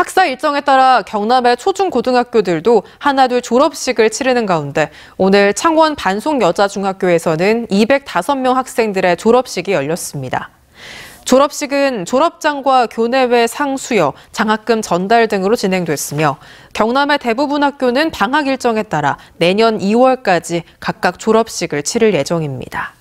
학사 일정에 따라 경남의 초중고등학교들도 하나둘 졸업식을 치르는 가운데 오늘 창원 반송여자중학교에서는 205명 학생들의 졸업식이 열렸습니다. 졸업식은 졸업장과 교내외 상수여, 장학금 전달 등으로 진행됐으며 경남의 대부분 학교는 방학 일정에 따라 내년 2월까지 각각 졸업식을 치를 예정입니다.